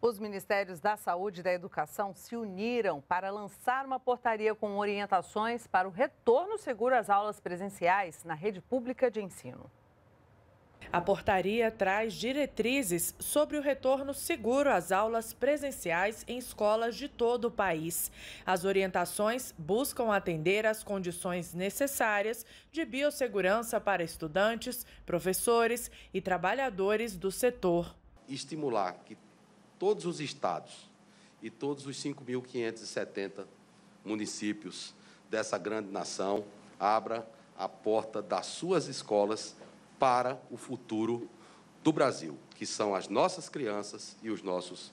Os Ministérios da Saúde e da Educação se uniram para lançar uma portaria com orientações para o retorno seguro às aulas presenciais na rede pública de ensino. A portaria traz diretrizes sobre o retorno seguro às aulas presenciais em escolas de todo o país. As orientações buscam atender às condições necessárias de biossegurança para estudantes, professores e trabalhadores do setor. Estimular que todos os estados e todos os 5.570 municípios dessa grande nação abra a porta das suas escolas para o futuro do Brasil, que são as nossas crianças e os nossos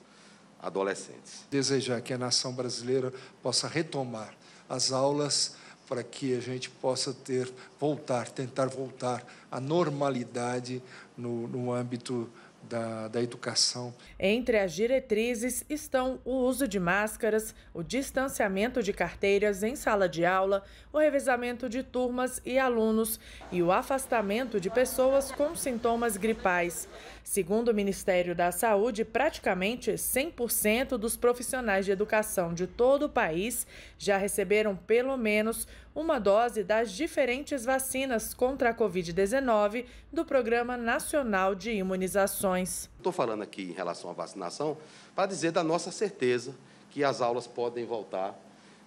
adolescentes. Desejar que a nação brasileira possa retomar as aulas para que a gente possa ter voltar, tentar voltar à normalidade no, no âmbito da, da educação. Entre as diretrizes estão o uso de máscaras, o distanciamento de carteiras em sala de aula, o revezamento de turmas e alunos e o afastamento de pessoas com sintomas gripais. Segundo o Ministério da Saúde, praticamente 100% dos profissionais de educação de todo o país já receberam pelo menos uma dose das diferentes vacinas contra a Covid-19 do Programa Nacional de Imunizações. Estou falando aqui em relação à vacinação para dizer da nossa certeza que as aulas podem voltar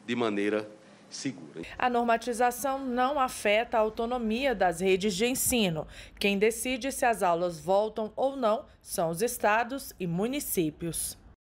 de maneira segura. A normatização não afeta a autonomia das redes de ensino. Quem decide se as aulas voltam ou não são os estados e municípios.